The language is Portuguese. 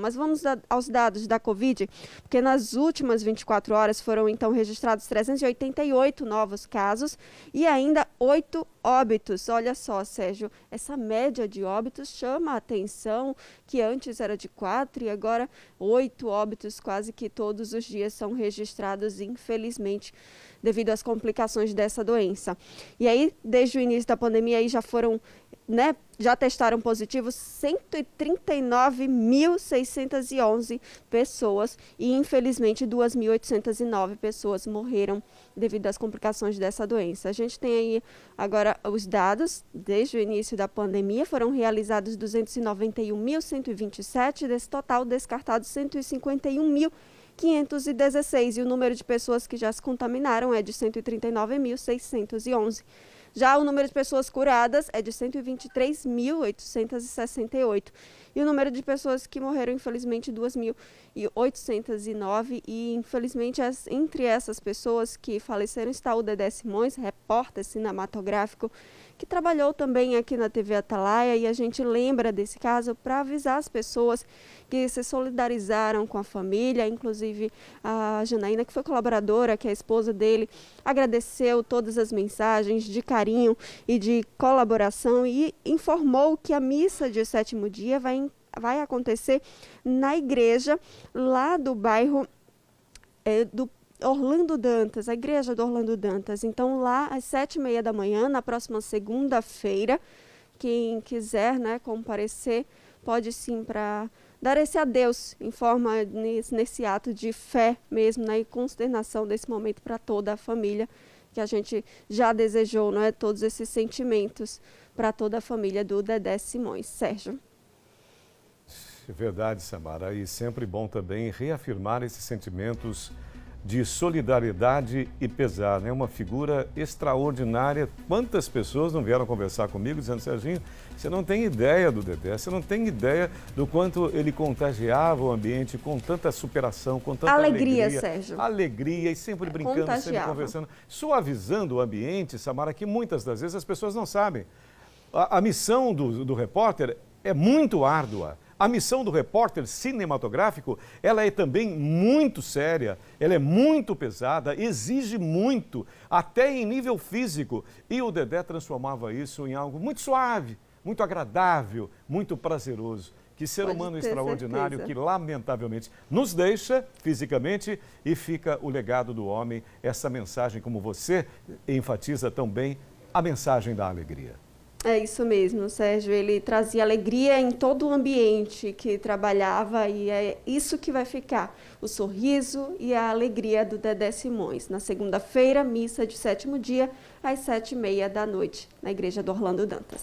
Mas vamos aos dados da Covid, porque nas últimas 24 horas foram então registrados 388 novos casos e ainda oito óbitos. Olha só, Sérgio, essa média de óbitos chama a atenção, que antes era de quatro e agora oito óbitos quase que todos os dias são registrados, infelizmente, devido às complicações dessa doença. E aí, desde o início da pandemia, aí já foram né, já testaram positivo 139.611 pessoas e, infelizmente, 2.809 pessoas morreram devido às complicações dessa doença. A gente tem aí agora os dados desde o início da pandemia. Foram realizados 291.127, desse total descartados 151.000. 516 e o número de pessoas que já se contaminaram é de 139.611. Já o número de pessoas curadas é de 123.868. E o número de pessoas que morreram, infelizmente, 2.809. E, infelizmente, as, entre essas pessoas que faleceram está o Dedé Simões, repórter cinematográfico que trabalhou também aqui na TV Atalaia e a gente lembra desse caso para avisar as pessoas que se solidarizaram com a família, inclusive a Janaína, que foi colaboradora, que é a esposa dele, agradeceu todas as mensagens de carinho e de colaboração e informou que a missa de sétimo dia vai, vai acontecer na igreja lá do bairro é, do Orlando Dantas, a igreja do Orlando Dantas. Então, lá às sete e meia da manhã, na próxima segunda-feira, quem quiser né, comparecer, pode sim para dar esse adeus em forma nesse, nesse, ato de fé mesmo, né, e consternação desse momento para toda a família que a gente já desejou, não é, todos esses sentimentos para toda a família do Dedé Simões. Sérgio. É verdade, Samara, e sempre bom também reafirmar esses sentimentos de solidariedade e pesar. É né? uma figura extraordinária. Quantas pessoas não vieram conversar comigo dizendo, Serginho, você não tem ideia do Dedé, você não tem ideia do quanto ele contagiava o ambiente com tanta superação, com tanta alegria. Alegria, Sérgio. Alegria e sempre é, brincando, sempre conversando. Suavizando o ambiente, Samara, que muitas das vezes as pessoas não sabem. A, a missão do, do repórter é muito árdua. A missão do repórter cinematográfico, ela é também muito séria, ela é muito pesada, exige muito, até em nível físico. E o Dedé transformava isso em algo muito suave, muito agradável, muito prazeroso. Que ser Pode humano extraordinário certeza. que, lamentavelmente, nos deixa fisicamente e fica o legado do homem, essa mensagem, como você enfatiza tão bem, a mensagem da alegria. É isso mesmo, Sérgio. Ele trazia alegria em todo o ambiente que trabalhava e é isso que vai ficar: o sorriso e a alegria do Dedé Simões. Na segunda-feira, missa de sétimo dia, às sete e meia da noite, na igreja do Orlando Dantas.